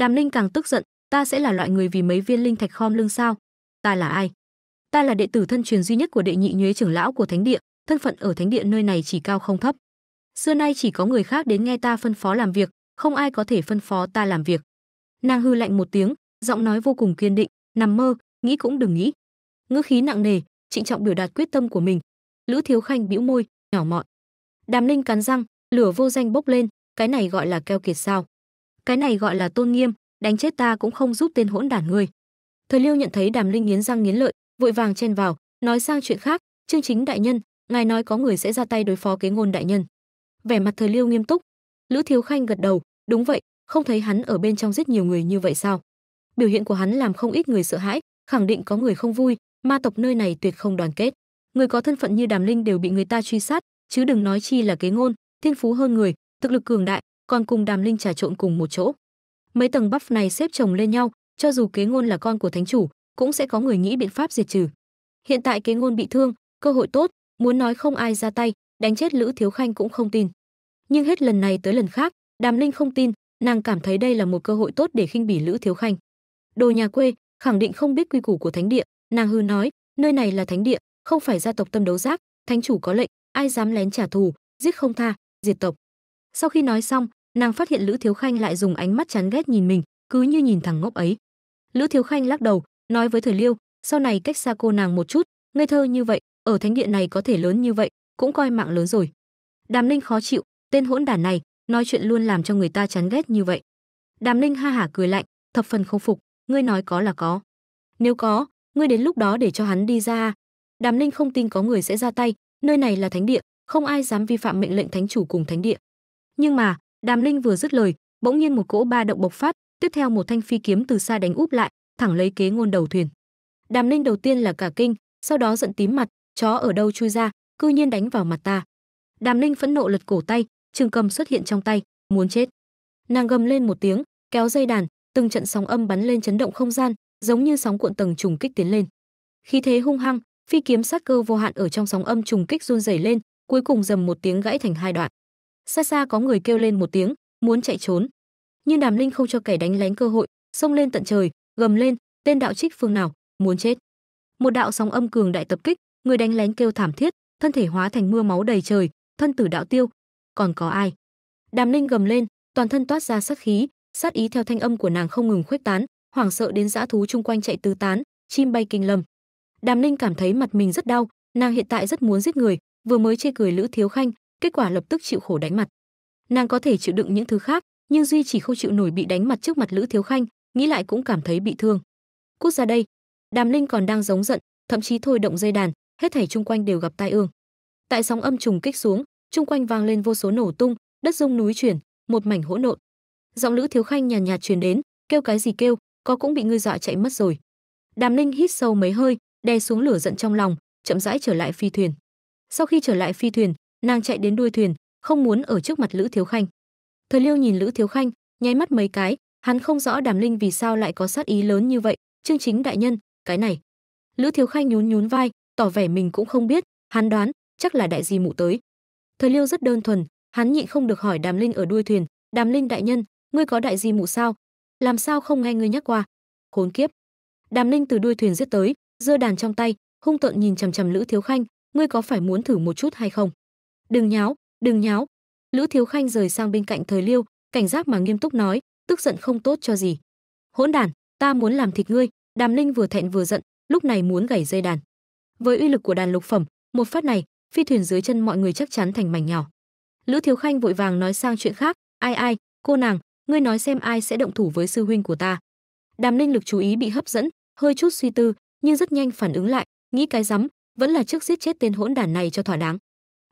Đàm Linh càng tức giận, ta sẽ là loại người vì mấy viên linh thạch khom lưng sao? Ta là ai? Ta là đệ tử thân truyền duy nhất của đệ nhị nhuế trưởng lão của thánh địa, thân phận ở thánh địa nơi này chỉ cao không thấp. Xưa nay chỉ có người khác đến nghe ta phân phó làm việc, không ai có thể phân phó ta làm việc. Nàng hư lạnh một tiếng, giọng nói vô cùng kiên định, nằm mơ, nghĩ cũng đừng nghĩ. Ngữ khí nặng nề, trịnh trọng biểu đạt quyết tâm của mình. Lữ Thiếu Khanh bĩu môi, nhỏ mọn. Đàm Linh cắn răng, lửa vô danh bốc lên, cái này gọi là keo kiệt sao? cái này gọi là tôn nghiêm đánh chết ta cũng không giúp tên hỗn đản ngươi thời liêu nhận thấy đàm linh nghiến răng nghiến lợi vội vàng chen vào nói sang chuyện khác chương chính đại nhân ngài nói có người sẽ ra tay đối phó kế ngôn đại nhân vẻ mặt thời liêu nghiêm túc lữ thiếu khanh gật đầu đúng vậy không thấy hắn ở bên trong giết nhiều người như vậy sao biểu hiện của hắn làm không ít người sợ hãi khẳng định có người không vui ma tộc nơi này tuyệt không đoàn kết người có thân phận như đàm linh đều bị người ta truy sát chứ đừng nói chi là kế ngôn thiên phú hơn người thực lực cường đại còn cùng Đàm Linh trà trộn cùng một chỗ. Mấy tầng buff này xếp chồng lên nhau, cho dù kế ngôn là con của thánh chủ, cũng sẽ có người nghĩ biện pháp diệt trừ. Hiện tại kế ngôn bị thương, cơ hội tốt, muốn nói không ai ra tay, đánh chết Lữ Thiếu Khanh cũng không tin. Nhưng hết lần này tới lần khác, Đàm Linh không tin, nàng cảm thấy đây là một cơ hội tốt để khinh bỉ Lữ Thiếu Khanh. Đồ nhà quê, khẳng định không biết quy củ của thánh địa, nàng hư nói, nơi này là thánh địa, không phải gia tộc tâm đấu giác, thánh chủ có lệnh, ai dám lén trả thù, giết không tha, diệt tộc. Sau khi nói xong, nàng phát hiện lữ thiếu khanh lại dùng ánh mắt chán ghét nhìn mình cứ như nhìn thằng ngốc ấy lữ thiếu khanh lắc đầu nói với thời liêu sau này cách xa cô nàng một chút ngây thơ như vậy ở thánh điện này có thể lớn như vậy cũng coi mạng lớn rồi đàm ninh khó chịu tên hỗn đản này nói chuyện luôn làm cho người ta chán ghét như vậy đàm ninh ha hả cười lạnh thập phần không phục ngươi nói có là có nếu có ngươi đến lúc đó để cho hắn đi ra đàm ninh không tin có người sẽ ra tay nơi này là thánh địa không ai dám vi phạm mệnh lệnh thánh chủ cùng thánh địa nhưng mà Đàm Linh vừa dứt lời, bỗng nhiên một cỗ ba động bộc phát, tiếp theo một thanh phi kiếm từ xa đánh úp lại, thẳng lấy kế ngôn đầu thuyền. Đàm Linh đầu tiên là cả kinh, sau đó giận tím mặt, chó ở đâu chui ra, cư nhiên đánh vào mặt ta. Đàm Linh phẫn nộ lật cổ tay, trường cầm xuất hiện trong tay, muốn chết. Nàng gầm lên một tiếng, kéo dây đàn, từng trận sóng âm bắn lên chấn động không gian, giống như sóng cuộn tầng trùng kích tiến lên. Khí thế hung hăng, phi kiếm sát cơ vô hạn ở trong sóng âm trùng kích run rẩy lên, cuối cùng dầm một tiếng gãy thành hai đoạn xa xa có người kêu lên một tiếng muốn chạy trốn nhưng đàm linh không cho kẻ đánh lén cơ hội xông lên tận trời gầm lên tên đạo trích phương nào muốn chết một đạo sóng âm cường đại tập kích người đánh lén kêu thảm thiết thân thể hóa thành mưa máu đầy trời thân tử đạo tiêu còn có ai đàm linh gầm lên toàn thân toát ra sát khí sát ý theo thanh âm của nàng không ngừng khuếch tán hoảng sợ đến dã thú chung quanh chạy tứ tán chim bay kinh lâm đàm linh cảm thấy mặt mình rất đau nàng hiện tại rất muốn giết người vừa mới chê cười lữ thiếu khanh kết quả lập tức chịu khổ đánh mặt. Nàng có thể chịu đựng những thứ khác, nhưng duy chỉ không chịu nổi bị đánh mặt trước mặt Lữ Thiếu Khanh, nghĩ lại cũng cảm thấy bị thương. Cút ra đây. Đàm Linh còn đang giống giận, thậm chí thôi động dây đàn, hết thảy chung quanh đều gặp tai ương. Tại sóng âm trùng kích xuống, chung quanh vang lên vô số nổ tung, đất rung núi chuyển, một mảnh hỗn độn. Giọng Lữ Thiếu Khanh nhàn nhạt, nhạt truyền đến, kêu cái gì kêu, có cũng bị ngươi dọa chạy mất rồi. Đàm Linh hít sâu mấy hơi, đè xuống lửa giận trong lòng, chậm rãi trở lại phi thuyền. Sau khi trở lại phi thuyền, nàng chạy đến đuôi thuyền không muốn ở trước mặt lữ thiếu khanh thời liêu nhìn lữ thiếu khanh nháy mắt mấy cái hắn không rõ đàm linh vì sao lại có sát ý lớn như vậy chương chính đại nhân cái này lữ thiếu khanh nhún nhún vai tỏ vẻ mình cũng không biết hắn đoán chắc là đại di mụ tới thời liêu rất đơn thuần hắn nhịn không được hỏi đàm linh ở đuôi thuyền đàm linh đại nhân ngươi có đại di mụ sao làm sao không nghe ngươi nhắc qua khốn kiếp đàm linh từ đuôi thuyền giết tới giơ đàn trong tay hung tợn nhìn chằm chằm lữ thiếu khanh ngươi có phải muốn thử một chút hay không đừng nháo đừng nháo lữ thiếu khanh rời sang bên cạnh thời liêu cảnh giác mà nghiêm túc nói tức giận không tốt cho gì hỗn đản ta muốn làm thịt ngươi đàm linh vừa thẹn vừa giận lúc này muốn gảy dây đàn với uy lực của đàn lục phẩm một phát này phi thuyền dưới chân mọi người chắc chắn thành mảnh nhỏ lữ thiếu khanh vội vàng nói sang chuyện khác ai ai cô nàng ngươi nói xem ai sẽ động thủ với sư huynh của ta đàm linh lực chú ý bị hấp dẫn hơi chút suy tư nhưng rất nhanh phản ứng lại nghĩ cái rắm vẫn là trước giết chết tên hỗn đản này cho thỏa đáng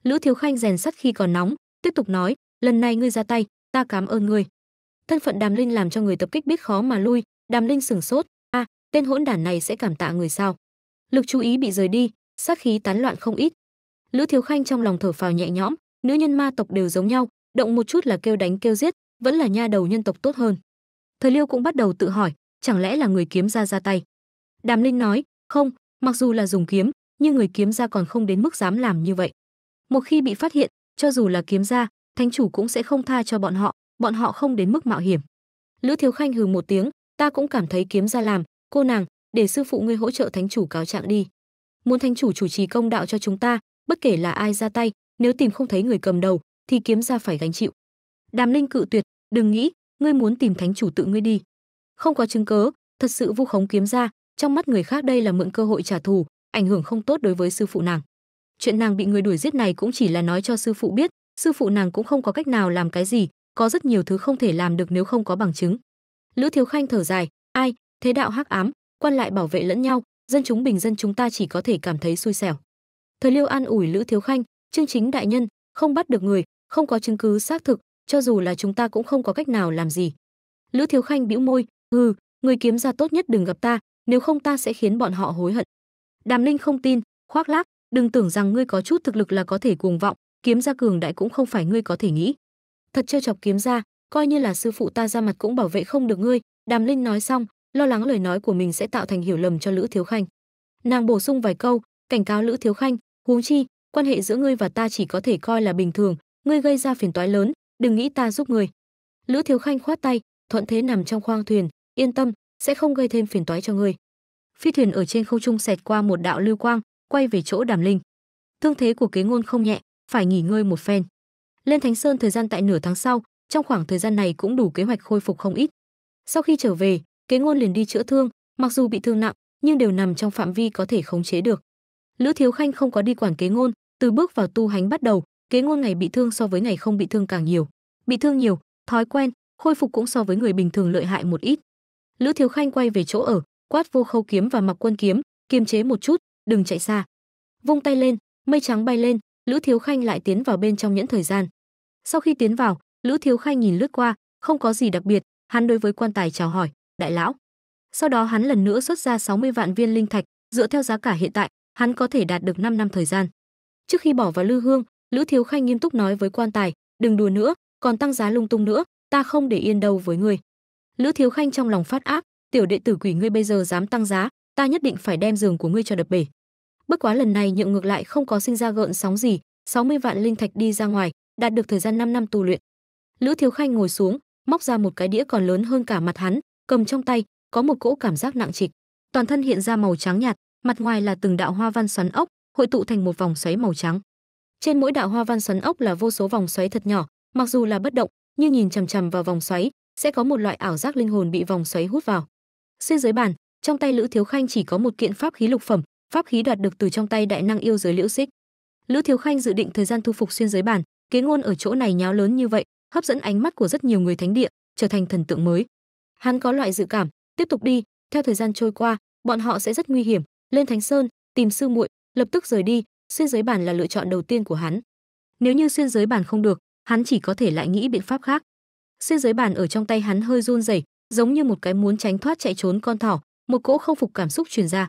Lữ Thiếu Khanh rèn sắt khi còn nóng, tiếp tục nói, "Lần này ngươi ra tay, ta cảm ơn ngươi." Thân phận Đàm Linh làm cho người tập kích biết khó mà lui, Đàm Linh sửng sốt, "A, tên hỗn đản này sẽ cảm tạ người sao?" Lực chú ý bị rời đi, sát khí tán loạn không ít. Lữ Thiếu Khanh trong lòng thở phào nhẹ nhõm, nữ nhân ma tộc đều giống nhau, động một chút là kêu đánh kêu giết, vẫn là nha đầu nhân tộc tốt hơn. Thời Liêu cũng bắt đầu tự hỏi, chẳng lẽ là người kiếm ra ra tay? Đàm Linh nói, "Không, mặc dù là dùng kiếm, nhưng người kiếm ra còn không đến mức dám làm như vậy." Một khi bị phát hiện, cho dù là kiếm gia, thánh chủ cũng sẽ không tha cho bọn họ, bọn họ không đến mức mạo hiểm. Lữ Thiếu Khanh hừ một tiếng, ta cũng cảm thấy kiếm gia làm, cô nàng, để sư phụ ngươi hỗ trợ thánh chủ cáo trạng đi. Muốn thánh chủ chủ trì công đạo cho chúng ta, bất kể là ai ra tay, nếu tìm không thấy người cầm đầu thì kiếm gia phải gánh chịu. Đàm Linh cự tuyệt, đừng nghĩ, ngươi muốn tìm thánh chủ tự ngươi đi. Không có chứng cớ, thật sự vu khống kiếm gia, trong mắt người khác đây là mượn cơ hội trả thù, ảnh hưởng không tốt đối với sư phụ nàng chuyện nàng bị người đuổi giết này cũng chỉ là nói cho sư phụ biết, sư phụ nàng cũng không có cách nào làm cái gì, có rất nhiều thứ không thể làm được nếu không có bằng chứng. Lữ Thiếu Khanh thở dài, ai, thế đạo hắc ám, quan lại bảo vệ lẫn nhau, dân chúng bình dân chúng ta chỉ có thể cảm thấy xui xẻo. Thời Liêu an ủi Lữ Thiếu Khanh, chương chính đại nhân, không bắt được người, không có chứng cứ xác thực, cho dù là chúng ta cũng không có cách nào làm gì. Lữ Thiếu Khanh bĩu môi, hừ, người kiếm ra tốt nhất đừng gặp ta, nếu không ta sẽ khiến bọn họ hối hận. Đàm Linh không tin, khoác lác, đừng tưởng rằng ngươi có chút thực lực là có thể cuồng vọng, kiếm gia cường đại cũng không phải ngươi có thể nghĩ. Thật trêu chọc kiếm gia, coi như là sư phụ ta ra mặt cũng bảo vệ không được ngươi." Đàm Linh nói xong, lo lắng lời nói của mình sẽ tạo thành hiểu lầm cho Lữ Thiếu Khanh. Nàng bổ sung vài câu, cảnh cáo Lữ Thiếu Khanh, "Huống chi, quan hệ giữa ngươi và ta chỉ có thể coi là bình thường, ngươi gây ra phiền toái lớn, đừng nghĩ ta giúp ngươi." Lữ Thiếu Khanh khoát tay, thuận thế nằm trong khoang thuyền, yên tâm, sẽ không gây thêm phiền toái cho ngươi. Phi thuyền ở trên không trung xẹt qua một đạo lưu quang, quay về chỗ Đàm Linh. Thương thế của Kế Ngôn không nhẹ, phải nghỉ ngơi một phen. Lên Thánh Sơn thời gian tại nửa tháng sau, trong khoảng thời gian này cũng đủ kế hoạch khôi phục không ít. Sau khi trở về, Kế Ngôn liền đi chữa thương, mặc dù bị thương nặng, nhưng đều nằm trong phạm vi có thể khống chế được. Lữ Thiếu Khanh không có đi quản Kế Ngôn, từ bước vào tu hành bắt đầu, Kế Ngôn ngày bị thương so với ngày không bị thương càng nhiều. Bị thương nhiều, thói quen, khôi phục cũng so với người bình thường lợi hại một ít. Lữ Thiếu Khanh quay về chỗ ở, quát vô khâu kiếm và mặc quân kiếm, kiềm chế một chút, đừng chạy xa vung tay lên mây trắng bay lên lữ thiếu khanh lại tiến vào bên trong nhẫn thời gian sau khi tiến vào lữ thiếu khanh nhìn lướt qua không có gì đặc biệt hắn đối với quan tài chào hỏi đại lão sau đó hắn lần nữa xuất ra 60 vạn viên linh thạch dựa theo giá cả hiện tại hắn có thể đạt được 5 năm thời gian trước khi bỏ vào lư hương lữ thiếu khanh nghiêm túc nói với quan tài đừng đùa nữa còn tăng giá lung tung nữa ta không để yên đâu với ngươi lữ thiếu khanh trong lòng phát áp, tiểu đệ tử quỷ ngươi bây giờ dám tăng giá ta nhất định phải đem giường của ngươi cho đập bể Bất quá lần này nhượng ngược lại không có sinh ra gợn sóng gì, 60 vạn linh thạch đi ra ngoài, đạt được thời gian 5 năm tu luyện. Lữ Thiếu Khanh ngồi xuống, móc ra một cái đĩa còn lớn hơn cả mặt hắn, cầm trong tay, có một cỗ cảm giác nặng trịch. Toàn thân hiện ra màu trắng nhạt, mặt ngoài là từng đạo hoa văn xoắn ốc, hội tụ thành một vòng xoáy màu trắng. Trên mỗi đạo hoa văn xoắn ốc là vô số vòng xoáy thật nhỏ, mặc dù là bất động, nhưng nhìn chằm chằm vào vòng xoáy, sẽ có một loại ảo giác linh hồn bị vòng xoáy hút vào. Xuyên dưới bàn, trong tay Lữ Thiếu Khanh chỉ có một kiện pháp khí lục phẩm, pháp khí đoạt được từ trong tay đại năng yêu giới liễu xích lữ thiếu khanh dự định thời gian thu phục xuyên giới bản kế ngôn ở chỗ này nháo lớn như vậy hấp dẫn ánh mắt của rất nhiều người thánh địa trở thành thần tượng mới hắn có loại dự cảm tiếp tục đi theo thời gian trôi qua bọn họ sẽ rất nguy hiểm lên thánh sơn tìm sư muội lập tức rời đi xuyên giới bản là lựa chọn đầu tiên của hắn nếu như xuyên giới bản không được hắn chỉ có thể lại nghĩ biện pháp khác xuyên giới bản ở trong tay hắn hơi run rẩy giống như một cái muốn tránh thoát chạy trốn con thỏ một cỗ không phục cảm xúc truyền ra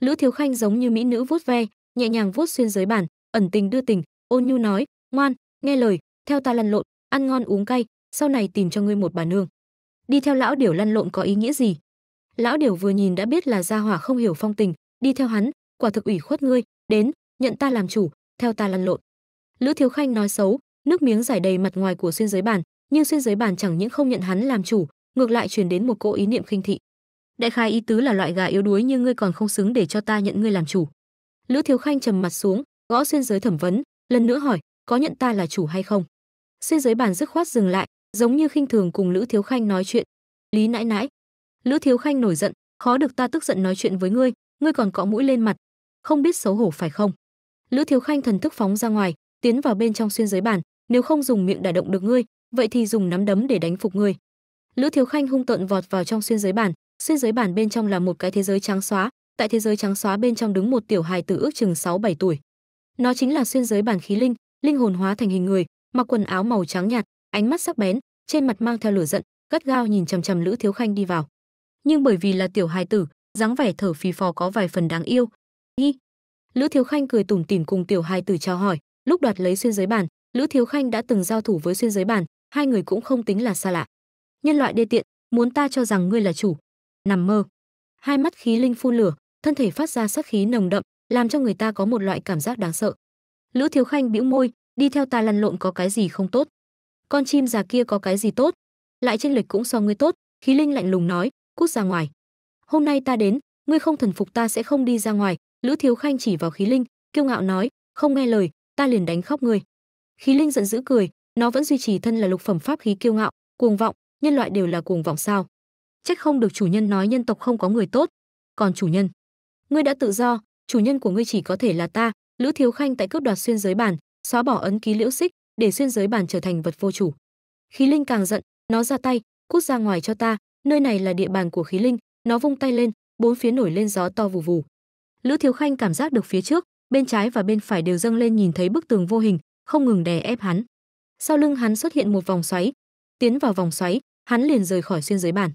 Lữ Thiếu Khanh giống như mỹ nữ vuốt ve, nhẹ nhàng vuốt xuyên giới bản, ẩn tình đưa tình, ôn nhu nói, "Ngoan, nghe lời, theo ta lăn lộn, ăn ngon uống cay, sau này tìm cho ngươi một bà nương." Đi theo lão điểu lăn lộn có ý nghĩa gì? Lão điểu vừa nhìn đã biết là gia hỏa không hiểu phong tình, đi theo hắn, quả thực ủy khuất ngươi, đến, nhận ta làm chủ, theo ta lăn lộn. Lữ Thiếu Khanh nói xấu, nước miếng giải đầy mặt ngoài của xuyên giới bản, nhưng xuyên giới bản chẳng những không nhận hắn làm chủ, ngược lại truyền đến một cỗ ý niệm khinh thị đại khai ý tứ là loại gà yếu đuối nhưng ngươi còn không xứng để cho ta nhận ngươi làm chủ lữ thiếu khanh trầm mặt xuống gõ xuyên giới thẩm vấn lần nữa hỏi có nhận ta là chủ hay không xuyên giới bàn dứt khoát dừng lại giống như khinh thường cùng lữ thiếu khanh nói chuyện lý nãi nãi lữ thiếu khanh nổi giận khó được ta tức giận nói chuyện với ngươi ngươi còn cọ mũi lên mặt không biết xấu hổ phải không lữ thiếu khanh thần thức phóng ra ngoài tiến vào bên trong xuyên giới bàn nếu không dùng miệng đả động được ngươi vậy thì dùng nắm đấm để đánh phục ngươi lữ thiếu khanh hung tợn vọt vào trong xuyên giới bàn xuyên giới bản bên trong là một cái thế giới trắng xóa tại thế giới trắng xóa bên trong đứng một tiểu hài tử ước chừng 6 7 tuổi. Nó chính là xuyên giới bản khí linh, linh hồn hóa thành hình người, mặc quần áo màu trắng nhạt, ánh mắt sắc bén, trên mặt mang theo lửa giận, gắt gao nhìn chằm chằm Lữ Thiếu Khanh đi vào. Nhưng bởi vì là tiểu hài tử, dáng vẻ thở phì phò có vài phần đáng yêu. Hi. Lữ Thiếu Khanh cười tủm tỉm cùng tiểu hài tử chào hỏi, lúc đoạt lấy xuyên giới bản, Lữ Thiếu Khanh đã từng giao thủ với xuyên giới bản, hai người cũng không tính là xa lạ. Nhân loại đê tiện, muốn ta cho rằng ngươi là chủ, nằm mơ hai mắt khí linh phun lửa thân thể phát ra sát khí nồng đậm làm cho người ta có một loại cảm giác đáng sợ lữ thiếu khanh bĩu môi đi theo ta lăn lộn có cái gì không tốt con chim già kia có cái gì tốt lại trên lịch cũng so ngươi tốt khí linh lạnh lùng nói cút ra ngoài hôm nay ta đến ngươi không thần phục ta sẽ không đi ra ngoài lữ thiếu khanh chỉ vào khí linh kiêu ngạo nói không nghe lời ta liền đánh khóc ngươi khí linh giận dữ cười nó vẫn duy trì thân là lục phẩm pháp khí kiêu ngạo cuồng vọng nhân loại đều là cuồng vọng sao trách không được chủ nhân nói nhân tộc không có người tốt. Còn chủ nhân, ngươi đã tự do, chủ nhân của ngươi chỉ có thể là ta, Lữ Thiếu Khanh tại cướp đoạt xuyên giới bản, xóa bỏ ấn ký liễu xích, để xuyên giới bản trở thành vật vô chủ. Khí Linh càng giận, nó ra tay, cút ra ngoài cho ta, nơi này là địa bàn của Khí Linh, nó vung tay lên, bốn phía nổi lên gió to vù vù. Lữ Thiếu Khanh cảm giác được phía trước, bên trái và bên phải đều dâng lên nhìn thấy bức tường vô hình, không ngừng đè ép hắn. Sau lưng hắn xuất hiện một vòng xoáy, tiến vào vòng xoáy, hắn liền rời khỏi xuyên giới bản.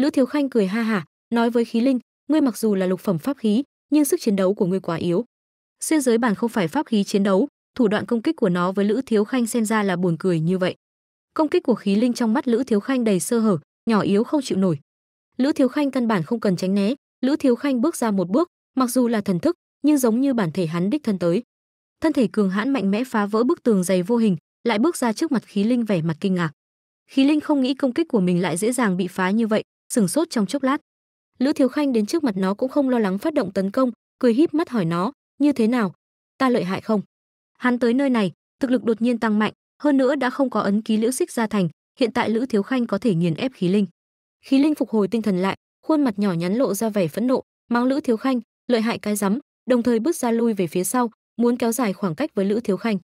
Lữ Thiếu Khanh cười ha hả, nói với khí linh, ngươi mặc dù là lục phẩm pháp khí, nhưng sức chiến đấu của ngươi quá yếu. Xuyên giới bản không phải pháp khí chiến đấu, thủ đoạn công kích của nó với Lữ Thiếu Khanh xem ra là buồn cười như vậy. Công kích của khí linh trong mắt Lữ Thiếu Khanh đầy sơ hở, nhỏ yếu không chịu nổi. Lữ Thiếu Khanh căn bản không cần tránh né, Lữ Thiếu Khanh bước ra một bước, mặc dù là thần thức, nhưng giống như bản thể hắn đích thân tới. Thân thể cường hãn mạnh mẽ phá vỡ bức tường dày vô hình, lại bước ra trước mặt khí linh vẻ mặt kinh ngạc. Khí linh không nghĩ công kích của mình lại dễ dàng bị phá như vậy, sừng sốt trong chốc lát. Lữ Thiếu Khanh đến trước mặt nó cũng không lo lắng phát động tấn công, cười híp mắt hỏi nó, "Như thế nào? Ta lợi hại không?" Hắn tới nơi này, thực lực đột nhiên tăng mạnh, hơn nữa đã không có ấn ký Liễu Xích gia thành, hiện tại Lữ Thiếu Khanh có thể nghiền ép khí linh. Khí linh phục hồi tinh thần lại, khuôn mặt nhỏ nhắn lộ ra vẻ phẫn nộ, mang Lữ Thiếu Khanh, lợi hại cái rắm, đồng thời bước ra lui về phía sau, muốn kéo dài khoảng cách với Lữ Thiếu Khanh.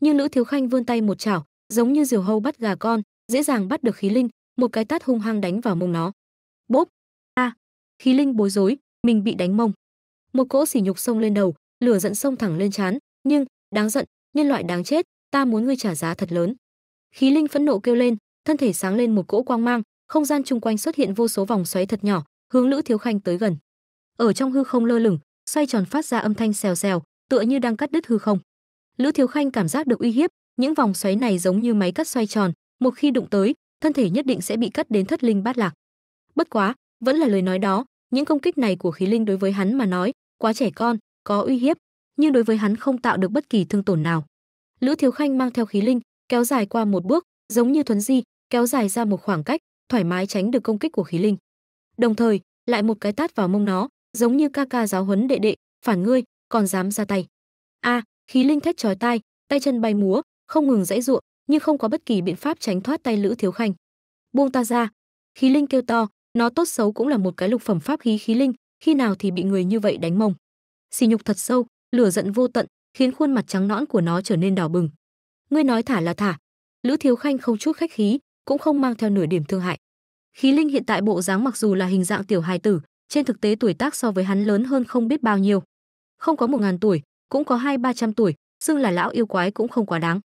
Nhưng Lữ Thiếu Khanh vươn tay một chảo, giống như diều hâu bắt gà con, dễ dàng bắt được khí linh, một cái tát hung hăng đánh vào mông nó khí linh bối rối mình bị đánh mông một cỗ sỉ nhục xông lên đầu lửa giận xông thẳng lên trán nhưng đáng giận nhân loại đáng chết ta muốn ngươi trả giá thật lớn khí linh phẫn nộ kêu lên thân thể sáng lên một cỗ quang mang không gian chung quanh xuất hiện vô số vòng xoáy thật nhỏ hướng lữ thiếu khanh tới gần ở trong hư không lơ lửng xoay tròn phát ra âm thanh xèo xèo tựa như đang cắt đứt hư không lữ thiếu khanh cảm giác được uy hiếp những vòng xoáy này giống như máy cắt xoay tròn một khi đụng tới thân thể nhất định sẽ bị cắt đến thất linh bát lạc bất quá vẫn là lời nói đó, những công kích này của khí linh đối với hắn mà nói, quá trẻ con, có uy hiếp, nhưng đối với hắn không tạo được bất kỳ thương tổn nào. Lữ Thiếu Khanh mang theo khí linh, kéo dài qua một bước, giống như thuấn di, kéo dài ra một khoảng cách, thoải mái tránh được công kích của khí linh. Đồng thời, lại một cái tát vào mông nó, giống như ca ca giáo huấn đệ đệ, phản ngươi, còn dám ra tay. A, à, khí linh thét chói tai, tay chân bay múa, không ngừng dãy giụa, nhưng không có bất kỳ biện pháp tránh thoát tay Lữ Thiếu Khanh. Buông ta ra, khí linh kêu to, nó tốt xấu cũng là một cái lục phẩm pháp khí khí linh, khi nào thì bị người như vậy đánh mông. Xỉ nhục thật sâu, lửa giận vô tận, khiến khuôn mặt trắng nõn của nó trở nên đỏ bừng. Ngươi nói thả là thả. Lữ Thiếu Khanh không chút khách khí, cũng không mang theo nửa điểm thương hại. Khí linh hiện tại bộ dáng mặc dù là hình dạng tiểu hài tử, trên thực tế tuổi tác so với hắn lớn hơn không biết bao nhiêu. Không có một ngàn tuổi, cũng có hai ba trăm tuổi, xưng là lão yêu quái cũng không quá đáng.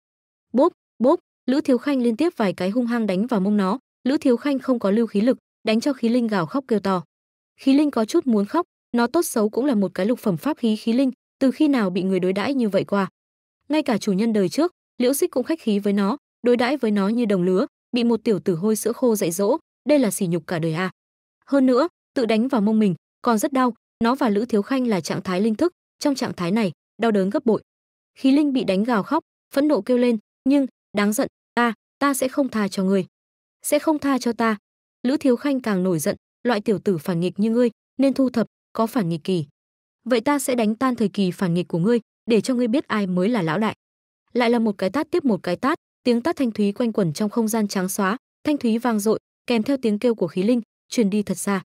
Bốp, bốp, Lữ Thiếu Khanh liên tiếp vài cái hung hăng đánh vào mông nó, Lữ Thiếu Khanh không có lưu khí lực, đánh cho khí linh gào khóc kêu to. Khí linh có chút muốn khóc, nó tốt xấu cũng là một cái lục phẩm pháp khí khí linh, từ khi nào bị người đối đãi như vậy qua. Ngay cả chủ nhân đời trước, Liễu Xích cũng khách khí với nó, đối đãi với nó như đồng lứa, bị một tiểu tử hôi sữa khô dạy dỗ, đây là sỉ nhục cả đời a. Hơn nữa, tự đánh vào mông mình, còn rất đau, nó và Lữ Thiếu Khanh là trạng thái linh thức, trong trạng thái này, đau đớn gấp bội. Khí linh bị đánh gào khóc, phẫn nộ kêu lên, nhưng, đáng giận, ta, ta sẽ không tha cho người. Sẽ không tha cho ta, Lữ Thiếu Khanh càng nổi giận, loại tiểu tử phản nghịch như ngươi, nên thu thập, có phản nghịch kỳ. Vậy ta sẽ đánh tan thời kỳ phản nghịch của ngươi, để cho ngươi biết ai mới là lão đại. Lại là một cái tát tiếp một cái tát, tiếng tát thanh thúy quanh quẩn trong không gian trắng xóa, thanh thúy vang dội, kèm theo tiếng kêu của khí linh, truyền đi thật xa.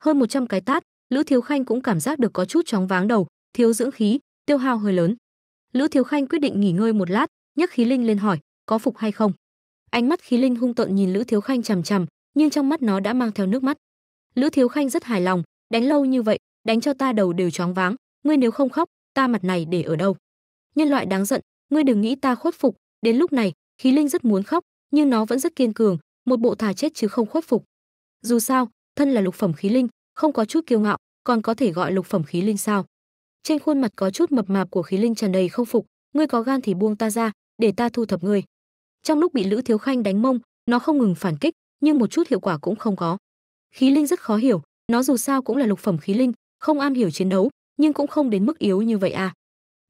Hơn 100 cái tát, Lữ Thiếu Khanh cũng cảm giác được có chút chóng váng đầu, thiếu dưỡng khí, tiêu hao hơi lớn. Lữ Thiếu Khanh quyết định nghỉ ngơi một lát, nhấc khí linh lên hỏi, có phục hay không? Ánh mắt khí linh hung tợn nhìn Lữ Thiếu Khanh chằm chằm, nhưng trong mắt nó đã mang theo nước mắt. Lữ Thiếu Khanh rất hài lòng, đánh lâu như vậy, đánh cho ta đầu đều choáng váng, ngươi nếu không khóc, ta mặt này để ở đâu? Nhân loại đáng giận, ngươi đừng nghĩ ta khuất phục, đến lúc này, khí linh rất muốn khóc, nhưng nó vẫn rất kiên cường, một bộ thà chết chứ không khuất phục. Dù sao, thân là lục phẩm khí linh, không có chút kiêu ngạo, còn có thể gọi lục phẩm khí linh sao? Trên khuôn mặt có chút mập mạp của khí linh tràn đầy không phục, ngươi có gan thì buông ta ra, để ta thu thập ngươi. Trong lúc bị Lữ Thiếu Khanh đánh mông, nó không ngừng phản kích, nhưng một chút hiệu quả cũng không có. Khí linh rất khó hiểu, nó dù sao cũng là lục phẩm khí linh, không am hiểu chiến đấu, nhưng cũng không đến mức yếu như vậy à.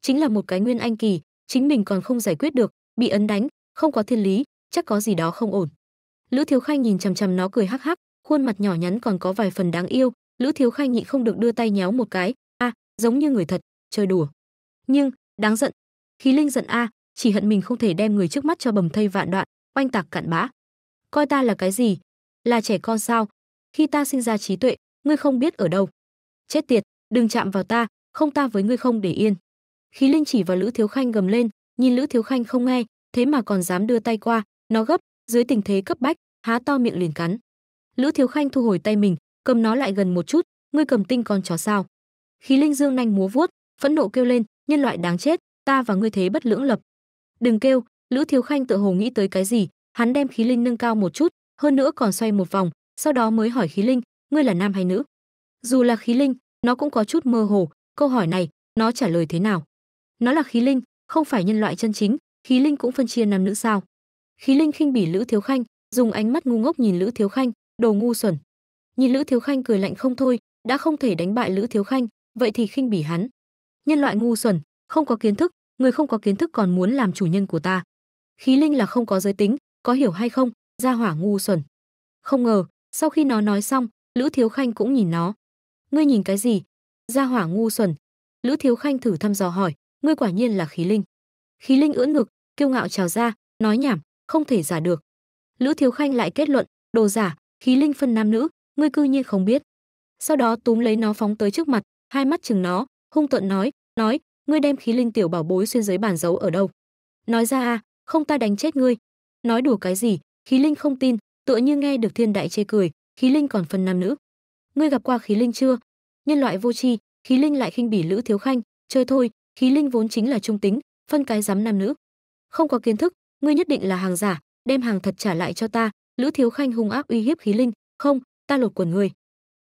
Chính là một cái nguyên anh kỳ, chính mình còn không giải quyết được, bị ấn đánh, không có thiên lý, chắc có gì đó không ổn. Lữ Thiếu Khanh nhìn chằm chằm nó cười hắc hắc, khuôn mặt nhỏ nhắn còn có vài phần đáng yêu, Lữ Thiếu Khanh nhịn không được đưa tay nhéo một cái, a, giống như người thật, chơi đùa. Nhưng, đáng giận. Khí Linh giận a, chỉ hận mình không thể đem người trước mắt cho bầm thây vạn đoạn, oanh tạc cạn bã coi ta là cái gì? Là trẻ con sao? Khi ta sinh ra trí tuệ, ngươi không biết ở đâu. Chết tiệt, đừng chạm vào ta, không ta với ngươi không để yên. Khí Linh chỉ vào Lữ Thiếu Khanh gầm lên, nhìn Lữ Thiếu Khanh không nghe, thế mà còn dám đưa tay qua, nó gấp, dưới tình thế cấp bách, há to miệng liền cắn. Lữ Thiếu Khanh thu hồi tay mình, cầm nó lại gần một chút, ngươi cầm tinh con chó sao? Khí Linh dương nhanh múa vuốt, phẫn nộ kêu lên, nhân loại đáng chết, ta và ngươi thế bất lưỡng lập. Đừng kêu, Lữ Thiếu Khanh tự hồ nghĩ tới cái gì, hắn đem khí linh nâng cao một chút hơn nữa còn xoay một vòng sau đó mới hỏi khí linh ngươi là nam hay nữ dù là khí linh nó cũng có chút mơ hồ câu hỏi này nó trả lời thế nào nó là khí linh không phải nhân loại chân chính khí linh cũng phân chia nam nữ sao khí linh khinh bỉ lữ thiếu khanh dùng ánh mắt ngu ngốc nhìn lữ thiếu khanh đồ ngu xuẩn nhìn lữ thiếu khanh cười lạnh không thôi đã không thể đánh bại lữ thiếu khanh vậy thì khinh bỉ hắn nhân loại ngu xuẩn không có kiến thức người không có kiến thức còn muốn làm chủ nhân của ta khí linh là không có giới tính có hiểu hay không ra hỏa ngu xuẩn không ngờ sau khi nó nói xong lữ thiếu khanh cũng nhìn nó ngươi nhìn cái gì ra hỏa ngu xuẩn lữ thiếu khanh thử thăm dò hỏi ngươi quả nhiên là khí linh khí linh ưỡn ngực kiêu ngạo trào ra nói nhảm không thể giả được lữ thiếu khanh lại kết luận đồ giả khí linh phân nam nữ ngươi cư nhiên không biết sau đó túm lấy nó phóng tới trước mặt hai mắt chừng nó hung tợn nói nói ngươi đem khí linh tiểu bảo bối xuyên dưới bàn giấu ở đâu nói ra à, không ta đánh chết ngươi Nói đùa cái gì, khí linh không tin, tựa như nghe được thiên đại chê cười, khí linh còn phần nam nữ. Ngươi gặp qua khí linh chưa? Nhân loại vô tri, khí linh lại khinh bỉ Lữ Thiếu Khanh, chơi thôi, khí linh vốn chính là trung tính, phân cái dám nam nữ. Không có kiến thức, ngươi nhất định là hàng giả, đem hàng thật trả lại cho ta. Lữ Thiếu Khanh hung ác uy hiếp khí linh, không, ta lột quần ngươi.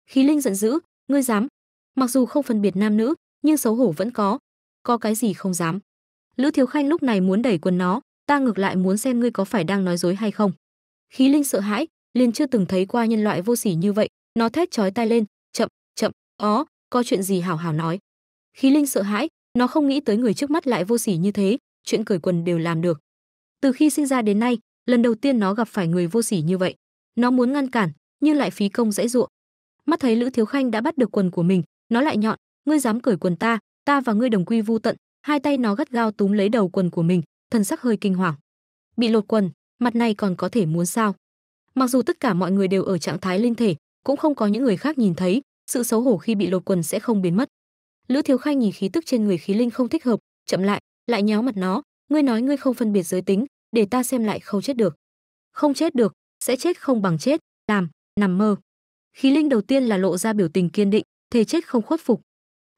Khí linh giận dữ, ngươi dám? Mặc dù không phân biệt nam nữ, nhưng xấu hổ vẫn có, có cái gì không dám? Lữ Thiếu Khanh lúc này muốn đẩy quần nó, ta ngược lại muốn xem ngươi có phải đang nói dối hay không khí linh sợ hãi liền chưa từng thấy qua nhân loại vô sỉ như vậy nó thét chói tai lên chậm chậm ó có chuyện gì hảo hảo nói khí linh sợ hãi nó không nghĩ tới người trước mắt lại vô sỉ như thế chuyện cởi quần đều làm được từ khi sinh ra đến nay lần đầu tiên nó gặp phải người vô sỉ như vậy nó muốn ngăn cản nhưng lại phí công dễ ruộng mắt thấy lữ thiếu khanh đã bắt được quần của mình nó lại nhọn ngươi dám cởi quần ta ta và ngươi đồng quy vu tận hai tay nó gắt gao túm lấy đầu quần của mình thần sắc hơi kinh hoàng bị lột quần mặt này còn có thể muốn sao mặc dù tất cả mọi người đều ở trạng thái linh thể cũng không có những người khác nhìn thấy sự xấu hổ khi bị lột quần sẽ không biến mất lữ thiếu khanh nhìn khí tức trên người khí linh không thích hợp chậm lại lại nhéo mặt nó ngươi nói ngươi không phân biệt giới tính để ta xem lại không chết được không chết được sẽ chết không bằng chết làm nằm mơ khí linh đầu tiên là lộ ra biểu tình kiên định thề chết không khuất phục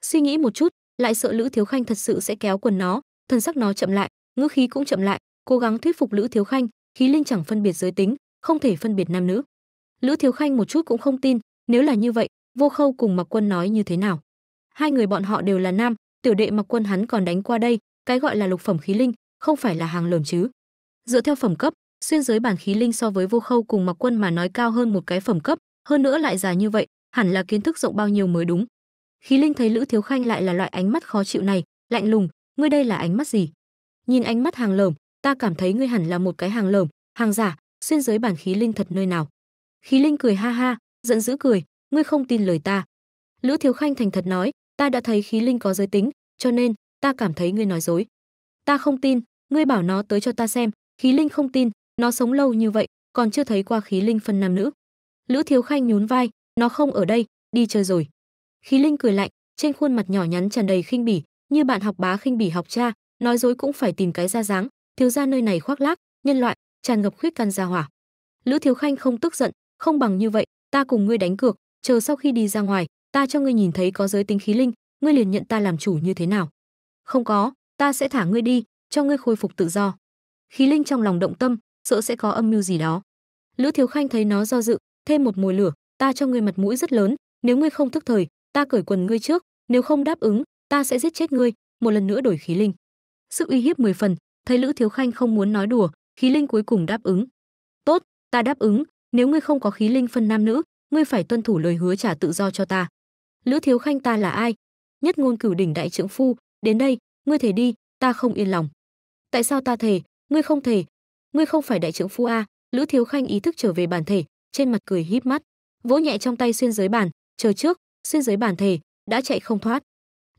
suy nghĩ một chút lại sợ lữ thiếu khanh thật sự sẽ kéo quần nó thân sắc nó chậm lại ngữ khí cũng chậm lại cố gắng thuyết phục lữ thiếu khanh khí linh chẳng phân biệt giới tính không thể phân biệt nam nữ lữ thiếu khanh một chút cũng không tin nếu là như vậy vô khâu cùng mặc quân nói như thế nào hai người bọn họ đều là nam tiểu đệ mặc quân hắn còn đánh qua đây cái gọi là lục phẩm khí linh không phải là hàng lởm chứ dựa theo phẩm cấp xuyên giới bản khí linh so với vô khâu cùng mặc quân mà nói cao hơn một cái phẩm cấp hơn nữa lại già như vậy hẳn là kiến thức rộng bao nhiêu mới đúng khí linh thấy lữ thiếu khanh lại là loại ánh mắt khó chịu này lạnh lùng ngươi đây là ánh mắt gì Nhìn ánh mắt hàng lởm, ta cảm thấy ngươi hẳn là một cái hàng lởm, hàng giả, xuyên giới bản khí linh thật nơi nào. Khí linh cười ha ha, giận dữ cười, ngươi không tin lời ta. Lữ Thiếu Khanh thành thật nói, ta đã thấy khí linh có giới tính, cho nên ta cảm thấy ngươi nói dối. Ta không tin, ngươi bảo nó tới cho ta xem, khí linh không tin, nó sống lâu như vậy, còn chưa thấy qua khí linh phân nam nữ. Lữ Thiếu Khanh nhún vai, nó không ở đây, đi chơi rồi. Khí linh cười lạnh, trên khuôn mặt nhỏ nhắn tràn đầy khinh bỉ, như bạn học bá khinh bỉ học cha, nói dối cũng phải tìm cái ra dáng thiếu gia nơi này khoác lác nhân loại tràn ngập khuyết căn gia hỏa lữ thiếu khanh không tức giận không bằng như vậy ta cùng ngươi đánh cược chờ sau khi đi ra ngoài ta cho ngươi nhìn thấy có giới tính khí linh ngươi liền nhận ta làm chủ như thế nào không có ta sẽ thả ngươi đi cho ngươi khôi phục tự do khí linh trong lòng động tâm sợ sẽ có âm mưu gì đó lữ thiếu khanh thấy nó do dự thêm một mùi lửa ta cho ngươi mặt mũi rất lớn nếu ngươi không thức thời ta cởi quần ngươi trước nếu không đáp ứng ta sẽ giết chết ngươi một lần nữa đổi khí linh sự uy hiếp mười phần, thấy Lữ Thiếu Khanh không muốn nói đùa, khí linh cuối cùng đáp ứng. "Tốt, ta đáp ứng, nếu ngươi không có khí linh phân nam nữ, ngươi phải tuân thủ lời hứa trả tự do cho ta." Lữ Thiếu Khanh ta là ai? Nhất ngôn cửu đỉnh đại trưởng phu, đến đây, ngươi thể đi, ta không yên lòng. Tại sao ta thể, ngươi không thể? Ngươi không phải đại trưởng phu a? Lữ Thiếu Khanh ý thức trở về bản thể, trên mặt cười híp mắt, vỗ nhẹ trong tay xuyên giới bản, chờ trước, xuyên giới bản thể đã chạy không thoát.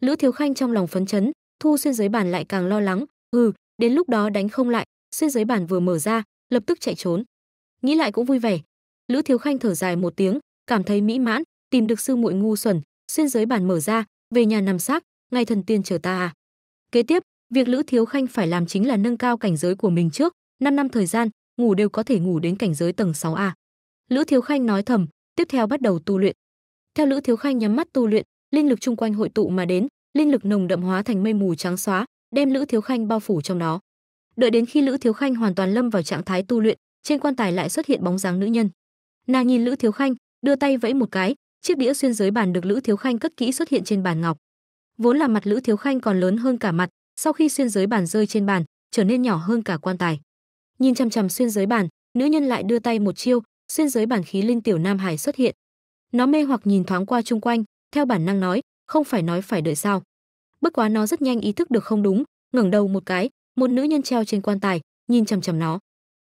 Lữ Thiếu Khanh trong lòng phấn chấn, thu xuyên giới bản lại càng lo lắng ừ đến lúc đó đánh không lại xuyên giới bản vừa mở ra lập tức chạy trốn nghĩ lại cũng vui vẻ lữ thiếu khanh thở dài một tiếng cảm thấy mỹ mãn tìm được sư muội ngu xuẩn xuyên giới bản mở ra về nhà nằm xác Ngay thần tiên chờ ta à kế tiếp việc lữ thiếu khanh phải làm chính là nâng cao cảnh giới của mình trước 5 năm thời gian ngủ đều có thể ngủ đến cảnh giới tầng 6 a lữ thiếu khanh nói thầm tiếp theo bắt đầu tu luyện theo lữ thiếu khanh nhắm mắt tu luyện linh lực chung quanh hội tụ mà đến linh lực nồng đậm hóa thành mây mù trắng xóa, đem Lữ Thiếu Khanh bao phủ trong nó. Đợi đến khi Lữ Thiếu Khanh hoàn toàn lâm vào trạng thái tu luyện, trên quan tài lại xuất hiện bóng dáng nữ nhân. Nàng nhìn Lữ Thiếu Khanh, đưa tay vẫy một cái, chiếc đĩa xuyên dưới bàn được Lữ Thiếu Khanh cất kỹ xuất hiện trên bàn ngọc. Vốn là mặt Lữ Thiếu Khanh còn lớn hơn cả mặt, sau khi xuyên dưới bàn rơi trên bàn, trở nên nhỏ hơn cả quan tài. Nhìn chằm chằm xuyên dưới bàn, nữ nhân lại đưa tay một chiêu, xuyên dưới bàn khí linh tiểu Nam Hải xuất hiện. Nó mê hoặc nhìn thoáng qua chung quanh, theo bản năng nói, không phải nói phải đợi sao bất quá nó rất nhanh ý thức được không đúng ngẩng đầu một cái một nữ nhân treo trên quan tài nhìn chằm chằm nó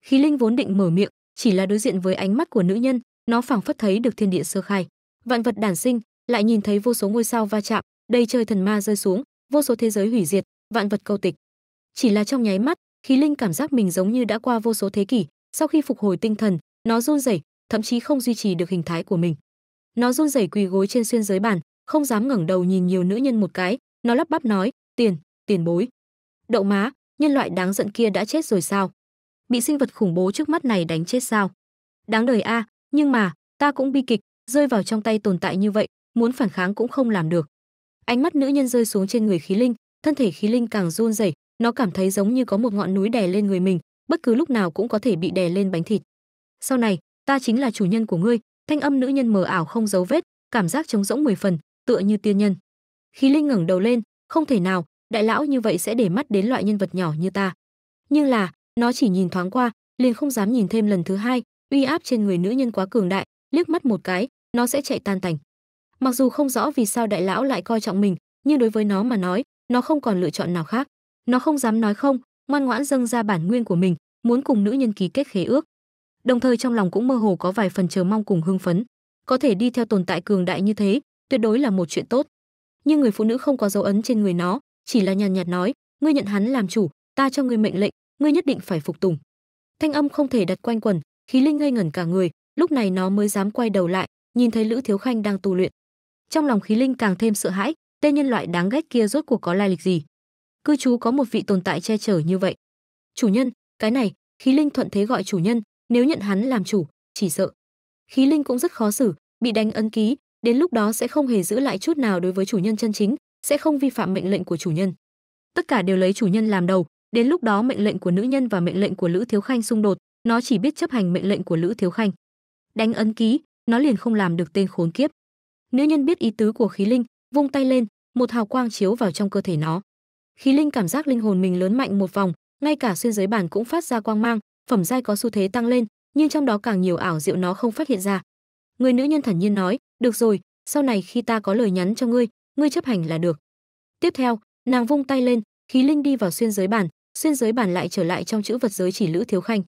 khí linh vốn định mở miệng chỉ là đối diện với ánh mắt của nữ nhân nó phảng phất thấy được thiên địa sơ khai vạn vật đản sinh lại nhìn thấy vô số ngôi sao va chạm đầy trời thần ma rơi xuống vô số thế giới hủy diệt vạn vật câu tịch chỉ là trong nháy mắt khí linh cảm giác mình giống như đã qua vô số thế kỷ sau khi phục hồi tinh thần nó run rẩy thậm chí không duy trì được hình thái của mình nó run rẩy quỳ gối trên xuyên giới bàn không dám ngẩng đầu nhìn nhiều nữ nhân một cái, nó lắp bắp nói, "Tiền, tiền bối." Đậu má, nhân loại đáng giận kia đã chết rồi sao? Bị sinh vật khủng bố trước mắt này đánh chết sao? Đáng đời a, nhưng mà, ta cũng bi kịch, rơi vào trong tay tồn tại như vậy, muốn phản kháng cũng không làm được. Ánh mắt nữ nhân rơi xuống trên người khí linh, thân thể khí linh càng run rẩy, nó cảm thấy giống như có một ngọn núi đè lên người mình, bất cứ lúc nào cũng có thể bị đè lên bánh thịt. Sau này, ta chính là chủ nhân của ngươi, thanh âm nữ nhân mờ ảo không dấu vết, cảm giác trống rỗng mười phần, tựa như tiên nhân. Khí Linh ngẩng đầu lên, không thể nào, đại lão như vậy sẽ để mắt đến loại nhân vật nhỏ như ta. Nhưng là, nó chỉ nhìn thoáng qua, liền không dám nhìn thêm lần thứ hai, uy áp trên người nữ nhân quá cường đại, liếc mắt một cái, nó sẽ chạy tan tành. Mặc dù không rõ vì sao đại lão lại coi trọng mình, nhưng đối với nó mà nói, nó không còn lựa chọn nào khác. Nó không dám nói không, ngoan ngoãn dâng ra bản nguyên của mình, muốn cùng nữ nhân ký kết khế ước. Đồng thời trong lòng cũng mơ hồ có vài phần chờ mong cùng hưng phấn, có thể đi theo tồn tại cường đại như thế, tuyệt đối là một chuyện tốt. Nhưng người phụ nữ không có dấu ấn trên người nó, chỉ là nhàn nhạt nói, ngươi nhận hắn làm chủ, ta cho ngươi mệnh lệnh, ngươi nhất định phải phục tùng. Thanh âm không thể đặt quanh quần, khí linh ngây ngẩn cả người, lúc này nó mới dám quay đầu lại, nhìn thấy Lữ Thiếu Khanh đang tu luyện. Trong lòng khí linh càng thêm sợ hãi, tên nhân loại đáng ghét kia rốt cuộc có lai lịch gì? Cư trú có một vị tồn tại che chở như vậy. Chủ nhân, cái này, khí linh thuận thế gọi chủ nhân, nếu nhận hắn làm chủ, chỉ sợ. Khí linh cũng rất khó xử, bị đánh ấn ký, đến lúc đó sẽ không hề giữ lại chút nào đối với chủ nhân chân chính, sẽ không vi phạm mệnh lệnh của chủ nhân. Tất cả đều lấy chủ nhân làm đầu, đến lúc đó mệnh lệnh của nữ nhân và mệnh lệnh của Lữ Thiếu Khanh xung đột, nó chỉ biết chấp hành mệnh lệnh của Lữ Thiếu Khanh. Đánh ấn ký, nó liền không làm được tên khốn kiếp. Nữ nhân biết ý tứ của khí linh, vung tay lên, một hào quang chiếu vào trong cơ thể nó. Khí linh cảm giác linh hồn mình lớn mạnh một vòng, ngay cả xuyên giới bản cũng phát ra quang mang, phẩm giai có xu thế tăng lên, nhưng trong đó càng nhiều ảo diệu nó không phát hiện ra. Người nữ nhân thản nhiên nói, được rồi, sau này khi ta có lời nhắn cho ngươi, ngươi chấp hành là được. Tiếp theo, nàng vung tay lên, khí linh đi vào xuyên giới bản, xuyên giới bản lại trở lại trong chữ vật giới chỉ Lữ Thiếu Khanh.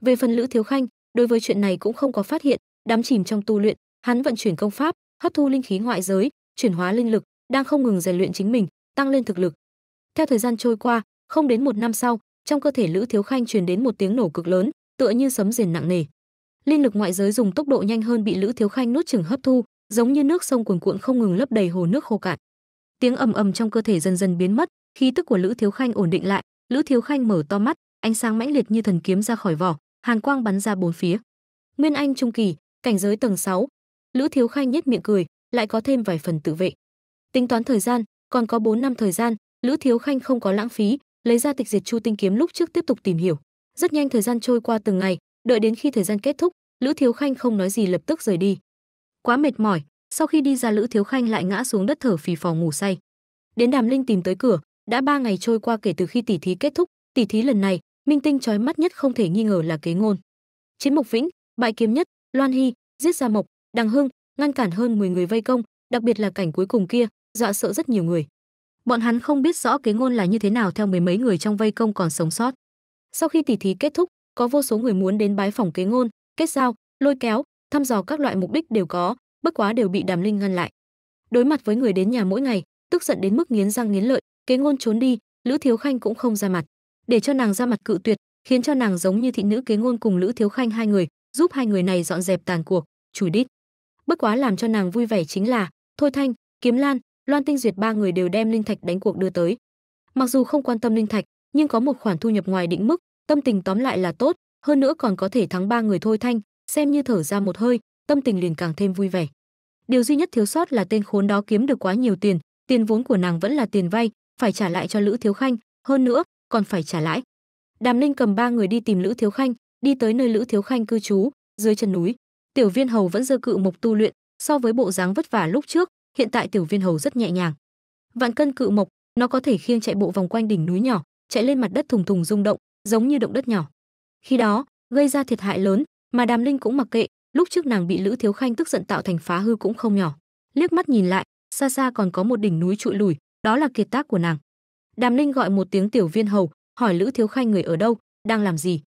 Về phần Lữ Thiếu Khanh, đối với chuyện này cũng không có phát hiện, đắm chìm trong tu luyện, hắn vận chuyển công pháp, hấp thu linh khí ngoại giới, chuyển hóa linh lực, đang không ngừng rèn luyện chính mình, tăng lên thực lực. Theo thời gian trôi qua, không đến một năm sau, trong cơ thể Lữ Thiếu Khanh truyền đến một tiếng nổ cực lớn, tựa như sấm rền nặng nề linh lực ngoại giới dùng tốc độ nhanh hơn bị Lữ Thiếu Khanh nuốt chửng hấp thu, giống như nước sông cuồn cuộn không ngừng lấp đầy hồ nước khô cạn. Tiếng ầm ầm trong cơ thể dần dần biến mất, khí tức của Lữ Thiếu Khanh ổn định lại, Lữ Thiếu Khanh mở to mắt, ánh sáng mãnh liệt như thần kiếm ra khỏi vỏ, hàn quang bắn ra bốn phía. Nguyên Anh trung kỳ, cảnh giới tầng 6. Lữ Thiếu Khanh nhếch miệng cười, lại có thêm vài phần tự vệ. Tính toán thời gian, còn có 4 năm thời gian, Lữ Thiếu Khanh không có lãng phí, lấy ra tịch diệt chu tinh kiếm lúc trước tiếp tục tìm hiểu. Rất nhanh thời gian trôi qua từng ngày, đợi đến khi thời gian kết thúc lữ thiếu khanh không nói gì lập tức rời đi quá mệt mỏi sau khi đi ra lữ thiếu khanh lại ngã xuống đất thở phì phò ngủ say đến đàm linh tìm tới cửa đã ba ngày trôi qua kể từ khi tỷ thí kết thúc tỷ thí lần này minh tinh trói mắt nhất không thể nghi ngờ là kế ngôn chiến mục vĩnh bại kiếm nhất loan hy giết gia mộc đằng hưng ngăn cản hơn 10 người vây công đặc biệt là cảnh cuối cùng kia dọa sợ rất nhiều người bọn hắn không biết rõ kế ngôn là như thế nào theo mười mấy người trong vây công còn sống sót sau khi tỷ thí kết thúc có vô số người muốn đến bái phỏng kế ngôn, kết giao, lôi kéo, thăm dò các loại mục đích đều có, bất quá đều bị Đàm Linh ngăn lại. Đối mặt với người đến nhà mỗi ngày, tức giận đến mức nghiến răng nghiến lợi, kế ngôn trốn đi, Lữ Thiếu Khanh cũng không ra mặt, để cho nàng ra mặt cự tuyệt, khiến cho nàng giống như thị nữ kế ngôn cùng Lữ Thiếu Khanh hai người, giúp hai người này dọn dẹp tàn cuộc, chủ đít. Bất quá làm cho nàng vui vẻ chính là, Thôi Thanh, Kiếm Lan, Loan Tinh Duyệt ba người đều đem linh thạch đánh cuộc đưa tới. Mặc dù không quan tâm linh thạch, nhưng có một khoản thu nhập ngoài định mức, tâm tình tóm lại là tốt, hơn nữa còn có thể thắng ba người thôi thanh, xem như thở ra một hơi, tâm tình liền càng thêm vui vẻ. Điều duy nhất thiếu sót là tên khốn đó kiếm được quá nhiều tiền, tiền vốn của nàng vẫn là tiền vay, phải trả lại cho Lữ Thiếu Khanh, hơn nữa còn phải trả lãi. Đàm Linh cầm ba người đi tìm Lữ Thiếu Khanh, đi tới nơi Lữ Thiếu Khanh cư trú, dưới chân núi. Tiểu Viên Hầu vẫn dơ cự mộc tu luyện, so với bộ dáng vất vả lúc trước, hiện tại Tiểu Viên Hầu rất nhẹ nhàng. Vạn cân cự mộc, nó có thể khiêng chạy bộ vòng quanh đỉnh núi nhỏ, chạy lên mặt đất thùng thùng rung động, giống như động đất nhỏ. Khi đó, gây ra thiệt hại lớn, mà Đàm Linh cũng mặc kệ, lúc trước nàng bị Lữ Thiếu Khanh tức giận tạo thành phá hư cũng không nhỏ. Liếc mắt nhìn lại, xa xa còn có một đỉnh núi trụi lùi, đó là kiệt tác của nàng. Đàm Linh gọi một tiếng tiểu viên hầu, hỏi Lữ Thiếu Khanh người ở đâu, đang làm gì.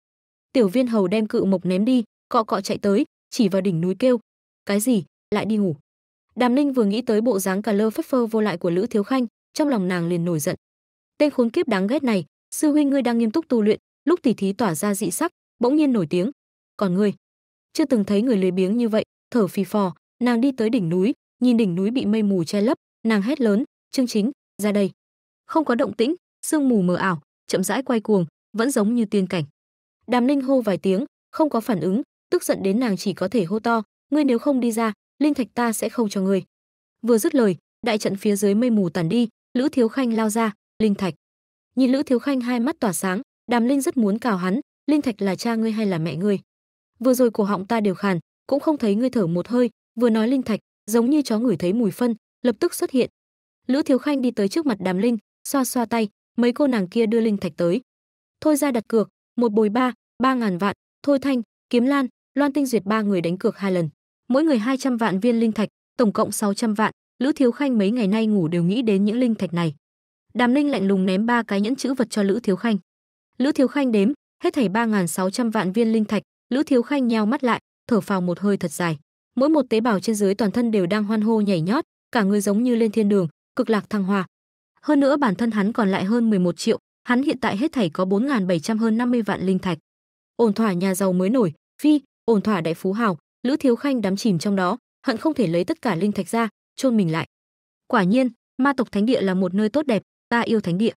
Tiểu viên hầu đem cự mộc ném đi, cọ cọ chạy tới, chỉ vào đỉnh núi kêu. Cái gì, lại đi ngủ. Đàm Linh vừa nghĩ tới bộ dáng cà lơ phất phơ vô lại của Lữ Thiếu Khanh, trong lòng nàng liền nổi giận. Tên khốn kiếp đáng ghét này, sư huynh ngươi đang nghiêm túc tu luyện lúc tỉ thí tỏa ra dị sắc bỗng nhiên nổi tiếng còn ngươi chưa từng thấy người lười biếng như vậy thở phì phò nàng đi tới đỉnh núi nhìn đỉnh núi bị mây mù che lấp nàng hét lớn trương chính ra đây không có động tĩnh sương mù mờ ảo chậm rãi quay cuồng vẫn giống như tiên cảnh đàm Linh hô vài tiếng không có phản ứng tức giận đến nàng chỉ có thể hô to ngươi nếu không đi ra linh thạch ta sẽ không cho ngươi vừa dứt lời đại trận phía dưới mây mù tản đi lữ thiếu khanh lao ra linh thạch nhìn lữ thiếu khanh hai mắt tỏa sáng đàm linh rất muốn cào hắn linh thạch là cha ngươi hay là mẹ ngươi vừa rồi cổ họng ta đều khàn cũng không thấy ngươi thở một hơi vừa nói linh thạch giống như chó ngửi thấy mùi phân lập tức xuất hiện lữ thiếu khanh đi tới trước mặt đàm linh xoa xoa tay mấy cô nàng kia đưa linh thạch tới thôi ra đặt cược một bồi ba ba ngàn vạn thôi thanh kiếm lan loan tinh duyệt ba người đánh cược hai lần mỗi người hai trăm vạn viên linh thạch tổng cộng sáu trăm vạn lữ thiếu khanh mấy ngày nay ngủ đều nghĩ đến những linh thạch này Đàm Ninh lạnh lùng ném ba cái nhẫn chữ vật cho Lữ Thiếu Khanh. Lữ Thiếu Khanh đếm, hết thảy 3600 vạn viên linh thạch, Lữ Thiếu Khanh nheo mắt lại, thở phào một hơi thật dài. Mỗi một tế bào trên dưới toàn thân đều đang hoan hô nhảy nhót, cả người giống như lên thiên đường, cực lạc thăng hoa. Hơn nữa bản thân hắn còn lại hơn 11 triệu, hắn hiện tại hết thảy có 4700 hơn 50 vạn linh thạch. Ổn thỏa nhà giàu mới nổi, phi, ổn thỏa đại phú hào, Lữ Thiếu Khanh đắm chìm trong đó, hận không thể lấy tất cả linh thạch ra, chôn mình lại. Quả nhiên, ma tộc thánh địa là một nơi tốt đẹp, ta yêu thánh địa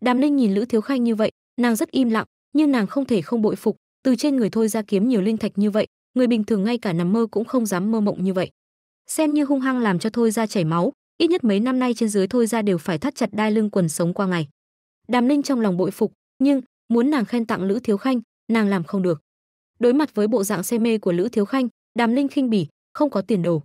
đàm linh nhìn lữ thiếu khanh như vậy nàng rất im lặng nhưng nàng không thể không bội phục từ trên người thôi ra kiếm nhiều linh thạch như vậy người bình thường ngay cả nằm mơ cũng không dám mơ mộng như vậy xem như hung hăng làm cho thôi ra chảy máu ít nhất mấy năm nay trên dưới thôi ra đều phải thắt chặt đai lưng quần sống qua ngày đàm linh trong lòng bội phục nhưng muốn nàng khen tặng lữ thiếu khanh nàng làm không được đối mặt với bộ dạng say mê của lữ thiếu khanh đàm linh khinh bỉ không có tiền đồ